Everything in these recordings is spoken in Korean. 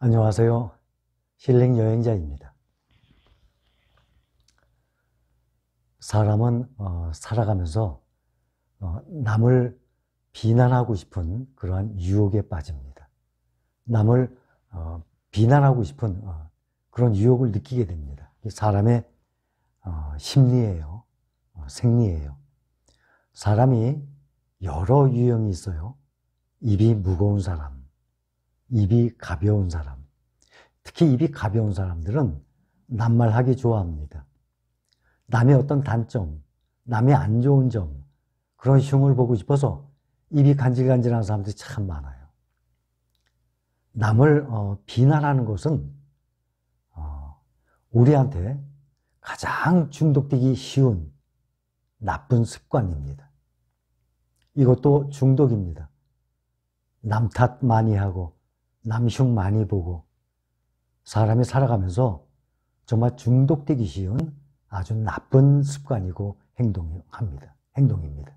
안녕하세요. 힐링 여행자입니다. 사람은 어, 살아가면서 어, 남을 비난하고 싶은 그러한 유혹에 빠집니다. 남을 어, 비난하고 싶은 그런 유혹을 느끼게 됩니다. 사람의 심리예요. 생리예요. 사람이 여러 유형이 있어요. 입이 무거운 사람, 입이 가벼운 사람, 특히 입이 가벼운 사람들은 남말하기 좋아합니다. 남의 어떤 단점, 남의 안 좋은 점, 그런 흉을 보고 싶어서 입이 간질간질한 사람들이 참 많아요. 남을 어, 비난하는 것은 어, 우리한테 가장 중독되기 쉬운 나쁜 습관입니다. 이것도 중독입니다. 남 탓 많이 하고 남흉 많이 보고 사람이 살아가면서 정말 중독되기 쉬운 아주 나쁜 습관이고 행동합니다. 행동입니다.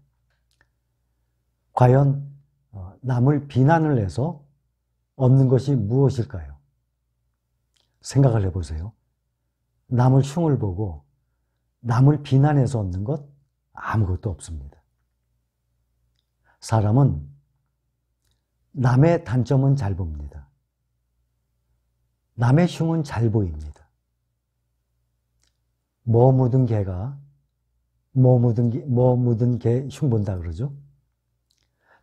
과연 어, 남을 비난을 해서 얻는 것이 무엇일까요? 생각을 해보세요. 남을 흉을 보고 남을 비난해서 얻는 것 아무것도 없습니다. 사람은 남의 단점은 잘 봅니다. 남의 흉은 잘 보입니다. 뭐 묻은 개가 뭐 묻은 뭐 묻은 개 흉 본다 그러죠.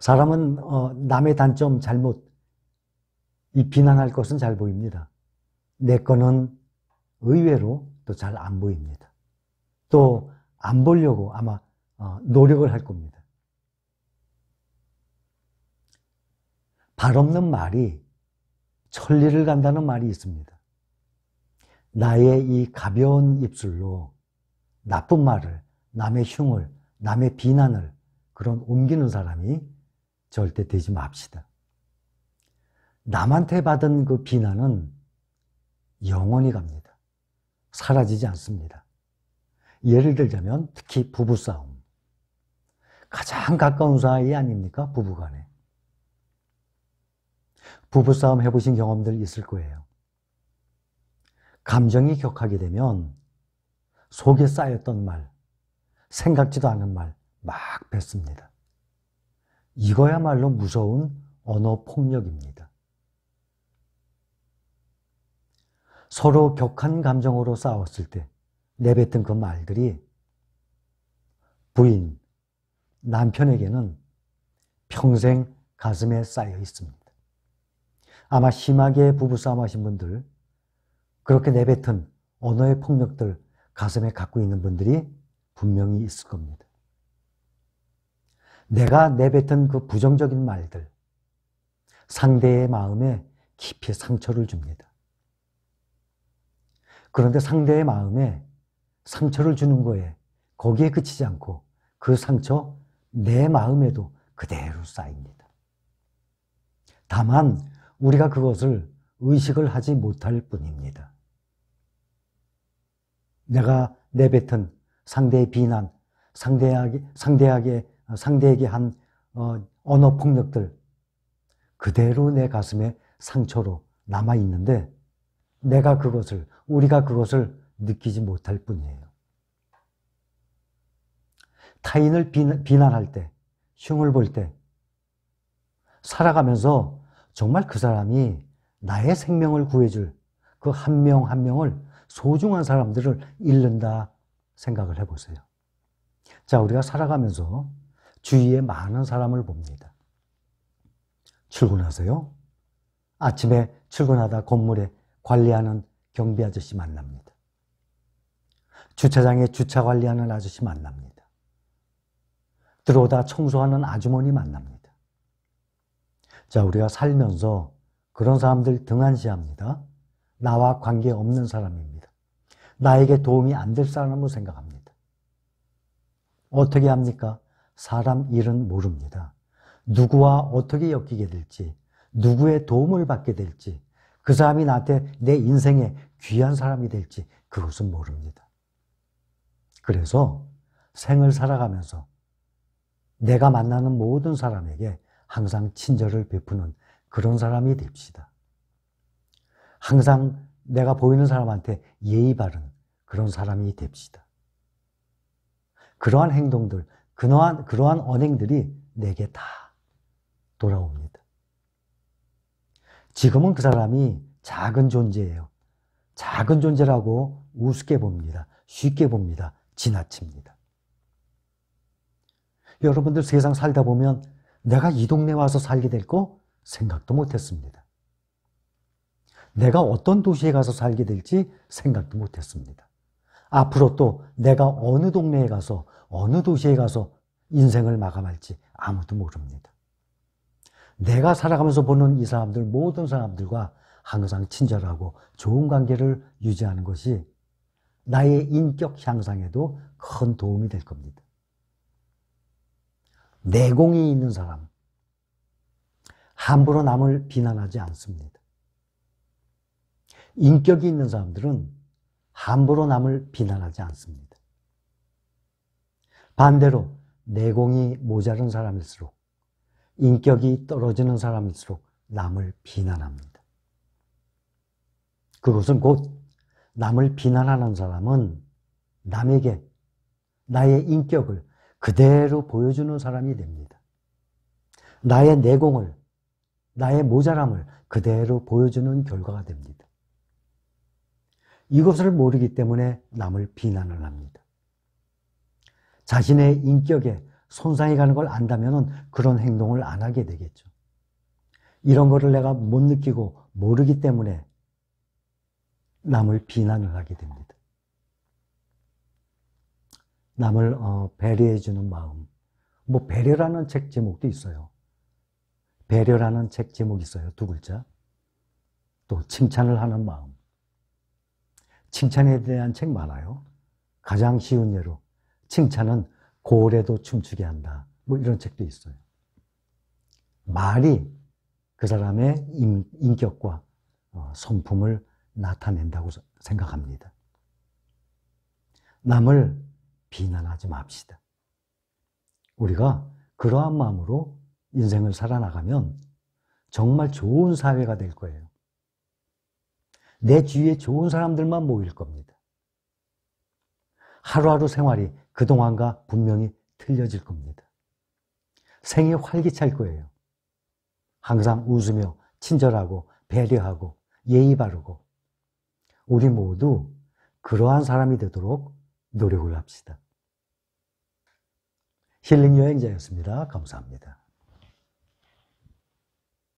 사람은 어, 남의 단점 잘못 이 비난할 것은 잘 보입니다. 내 거는 의외로 또 잘 안 보입니다. 또 안 보려고 아마 어, 노력을 할 겁니다. 발 없는 말이 천리를 간다는 말이 있습니다. 나의 이 가벼운 입술로 나쁜 말을, 남의 흉을, 남의 비난을 그런 옮기는 사람이 절대 되지 맙시다. 남한테 받은 그 비난은 영원히 갑니다. 사라지지 않습니다. 예를 들자면 특히 부부싸움. 가장 가까운 사이 아닙니까? 부부간에. 부부싸움 해보신 경험들 있을 거예요. 감정이 격하게 되면 속에 쌓였던 말, 생각지도 않은 말 막 뱉습니다. 이거야말로 무서운 언어 폭력입니다. 서로 격한 감정으로 싸웠을 때 내뱉은 그 말들이 부인, 남편에게는 평생 가슴에 쌓여 있습니다. 아마 심하게 부부싸움 하신 분들, 그렇게 내뱉은 언어의 폭력들 가슴에 갖고 있는 분들이 분명히 있을 겁니다. 내가 내뱉은 그 부정적인 말들, 상대의 마음에 깊이 상처를 줍니다. 그런데 상대의 마음에 상처를 주는 거에 거기에 그치지 않고 그 상처 내 마음에도 그대로 쌓입니다. 다만 우리가 그것을 의식을 하지 못할 뿐입니다. 내가 내뱉은 상대의 비난, 상대에게, 상대에게, 상대에게 한 어, 언어 폭력들 그대로 내 가슴에 상처로 남아 있는데 내가 그것을, 우리가 그것을 느끼지 못할 뿐이에요. 타인을 비난, 비난할 때, 흉을 볼 때, 살아가면서 정말 그 사람이 나의 생명을 구해줄 그 한 명한 한 명을 소중한 사람들을 잃는다 생각을 해보세요. 자, 우리가 살아가면서 주위에 많은 사람을 봅니다. 출근하세요. 아침에 출근하다 건물에 관리하는 경비 아저씨 만납니다. 주차장에 주차 관리하는 아저씨 만납니다. 들어오다 청소하는 아주머니 만납니다. 자, 우리가 살면서 그런 사람들 등한시합니다. 나와 관계없는 사람입니다. 나에게 도움이 안 될 사람으로 생각합니다. 어떻게 합니까? 사람 일은 모릅니다. 누구와 어떻게 엮이게 될지, 누구의 도움을 받게 될지, 그 사람이 나한테 내 인생에 귀한 사람이 될지, 그것은 모릅니다. 그래서 생을 살아가면서 내가 만나는 모든 사람에게 항상 친절을 베푸는 그런 사람이 됩시다. 항상 내가 보이는 사람한테 예의 바른 그런 사람이 됩시다. 그러한 행동들, 그러한, 그러한 언행들이 내게 다 돌아옵니다. 지금은 그 사람이 작은 존재예요. 작은 존재라고 우습게 봅니다. 쉽게 봅니다. 지나칩니다. 여러분들 세상 살다 보면 내가 이 동네 와서 살게 될 거 생각도 못 했습니다. 내가 어떤 도시에 가서 살게 될지 생각도 못 했습니다. 앞으로 또 내가 어느 동네에 가서 어느 도시에 가서 인생을 마감할지 아무도 모릅니다. 내가 살아가면서 보는 이 사람들, 모든 사람들과 항상 친절하고 좋은 관계를 유지하는 것이 나의 인격 향상에도 큰 도움이 될 겁니다. 내공이 있는 사람. 함부로 남을 비난하지 않습니다. 인격이 있는 사람들은 함부로 남을 비난하지 않습니다. 반대로 내공이 모자른 사람일수록 인격이 떨어지는 사람일수록 남을 비난합니다. 그것은 곧 남을 비난하는 사람은 남에게 나의 인격을 그대로 보여주는 사람이 됩니다. 나의 내공을, 나의 모자람을 그대로 보여주는 결과가 됩니다. 이것을 모르기 때문에 남을 비난을 합니다. 자신의 인격에 손상이 가는 걸 안다면 그런 행동을 안 하게 되겠죠. 이런 거를 내가 못 느끼고 모르기 때문에 남을 비난을 하게 됩니다. 남을 어, 배려해주는 마음. 뭐 배려라는 책 제목도 있어요. 배려라는 책 제목이 있어요. 두 글자. 또 칭찬을 하는 마음. 칭찬에 대한 책 많아요. 가장 쉬운 예로 칭찬은 고래도 춤추게 한다. 뭐 이런 책도 있어요. 말이 그 사람의 인, 격과 어, 성품을 나타낸다고 생각합니다. 남을 비난하지 맙시다. 우리가 그러한 마음으로 인생을 살아나가면 정말 좋은 사회가 될 거예요. 내 주위에 좋은 사람들만 모일 겁니다. 하루하루 생활이 그동안과 분명히 틀려질 겁니다. 생이 활기찰 거예요. 항상 웃으며 친절하고 배려하고 예의 바르고 우리 모두 그러한 사람이 되도록 노력을 합시다. 힐링 여행자였습니다. 감사합니다.